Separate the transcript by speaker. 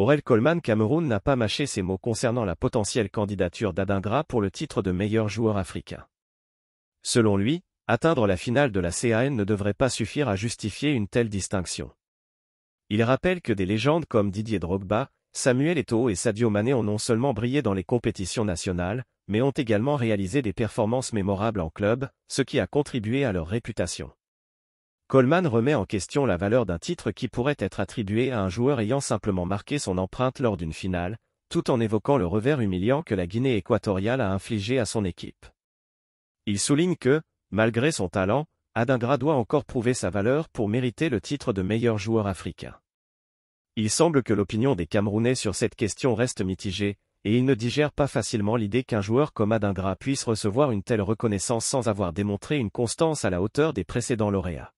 Speaker 1: Aurel Coleman Cameroun n'a pas mâché ses mots concernant la potentielle candidature d'Adingra pour le titre de meilleur joueur africain. Selon lui, atteindre la finale de la CAN ne devrait pas suffire à justifier une telle distinction. Il rappelle que des légendes comme Didier Drogba, Samuel Eto'o et Sadio Mané ont non seulement brillé dans les compétitions nationales, mais ont également réalisé des performances mémorables en club, ce qui a contribué à leur réputation. Coleman remet en question la valeur d'un titre qui pourrait être attribué à un joueur ayant simplement marqué son empreinte lors d'une finale, tout en évoquant le revers humiliant que la Guinée équatoriale a infligé à son équipe. Il souligne que, malgré son talent, Adingra doit encore prouver sa valeur pour mériter le titre de meilleur joueur africain. Il semble que l'opinion des Camerounais sur cette question reste mitigée, et ils ne digèrent pas facilement l'idée qu'un joueur comme Adingra puisse recevoir une telle reconnaissance sans avoir démontré une constance à la hauteur des précédents lauréats.